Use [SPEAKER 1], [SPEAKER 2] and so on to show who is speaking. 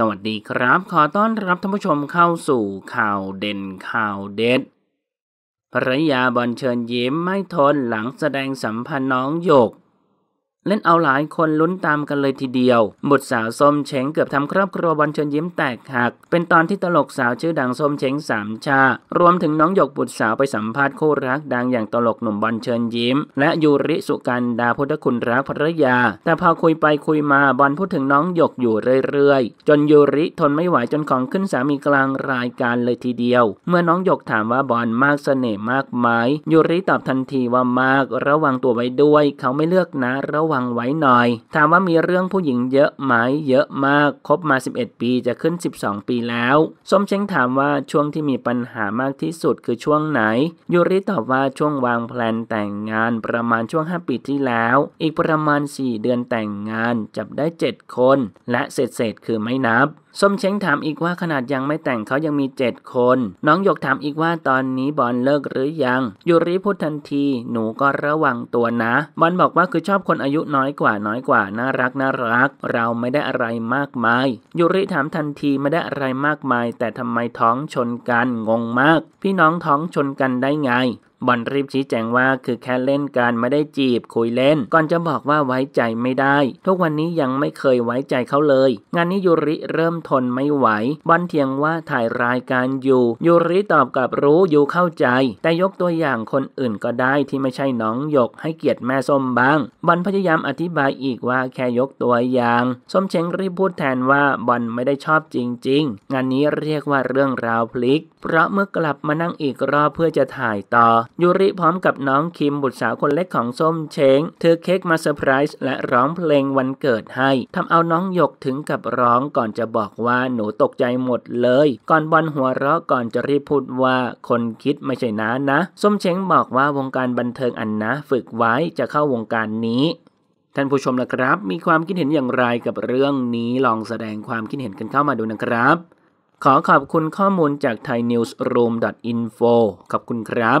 [SPEAKER 1] สวัสดีครับ ขอต้อนรับท่านผู้ชมเข้าสู่ข่าวเด่นข่าวเด็ดภรรยาบอลเชิญยิ้มไม่ทนหลังแสดงสัมพันธ์น้องหยกเล่นเอาหลายคนลุ้นตามกันเลยทีเดียวบทสาวส้มเฉงเกือบทำครอบครัวบอลเชิญยิ้มแตกหัก เป็นตอนที่ตลกสาวชื่อดังส้มเฉงสามชา รวมถึงน้องหยกบุตรสาวไปสัมภาษณ์คู่รักดังอย่างตลกหนุ่มบอลเชิญยิ้ม และยูริสุกันดาพุทธคุณรักภรรยา แต่พอคุยไปคุยมาบอลพูดถึงน้องหยกอยู่เรื่อย ๆ จนยูริทนไม่ไหวจนของขึ้นสามีกลางรายการเลยทีเดียว เมื่อน้องหยกถามว่าบอลมากเสน่ห์มากไหมยูริตอบทันทีว่ามากระวังตัวไว้ด้วย เขาไม่เลือกนะระวังังไว้หน่อย ถามว่ามีเรื่องผู้หญิงเยอะไหมเยอะมาก คบมา 11 ปีจะขึ้น 12 ปีแล้ว ส้มเช้งถามว่าช่วงที่มีปัญหามากที่สุดคือช่วงไหน ยูริตอบว่าช่วงวางแผนแต่งงานประมาณช่วง 5 ปีที่แล้ว อีกประมาณ 4 เดือนแต่งงานจับได้ 7 คน และเศษเคือไม่นับส้มเช้งถาม อีก ว่าขนาดยังไม่แต่งเขายังมีเจ็ดคน น้องหยกถามอีกว่าตอนนี้บอลเลิกหรือยังยูริพูดทันทีหนูก็ระวังตัวนะบอลบอกว่าคือชอบคนอายุน้อยกว่าน้อยกว่าน่ารักน่ารัก เราไม่ได้อะไรมากมายยูริถามทันทีไม่ได้อะไรมากมาย แต่ทำไมท้องชนกันงงมาก พี่น้องท้องชนกันได้ไงบอลรีบชี้แจงว่าคือแค่เล่นการไม่ได้จีบคุยเล่นก่อนจะบอกว่าไว้ใจไม่ได้ ทุกวันนี้ยังไม่เคยไว้ใจเขาเลย งานนี้ยูริเริ่มทนไม่ไหวบอลเถียงว่าถ่ายรายการอยู่ยูริตอบกลับรู้อยู่เข้าใจ แต่ยกตัวอย่างคนอื่นก็ได้ที่ไม่ใช่น้องหยกให้เกียรติแม่ส้มบ้างบอลพยายามอธิบายอีกว่าแค่ยกตัวอย่างส้มเชงรีบพูดแทนว่าบอลไม่ได้ชอบจริงๆงานนี้เรียกว่าเรื่องราวพลิก เพราะเมื่อกลับมานั่งอีกรอบเพื่อจะถ่ายต่อยูริพร้อมกับน้องคิม บุตรสาวคนเล็กของส้มเช้งถือเค้กมาเซอร์ไพรส์และร้องเพลงวันเกิดให้ทำเอาน้องหยกถึงกับร้องก่อนจะบอกว่าหนูตกใจหมดเลย ก่อนบอลหัวเราะก่อนจะรีบพูดว่าคนคิดไม่ใช่นะนะส้มเช้งบอกว่าวงการบันเทิงอันนะ ฝึกไว้จะเข้าวงการนี้ ท่านผู้ชมละครับ มีความคิดเห็นอย่างไรกับเรื่องนี้ลองแสดงความคิดเห็นกันเข้ามาดูนะครับขอขอบคุณข้อมูลจาก thainews.room.info ขอบคุณครับ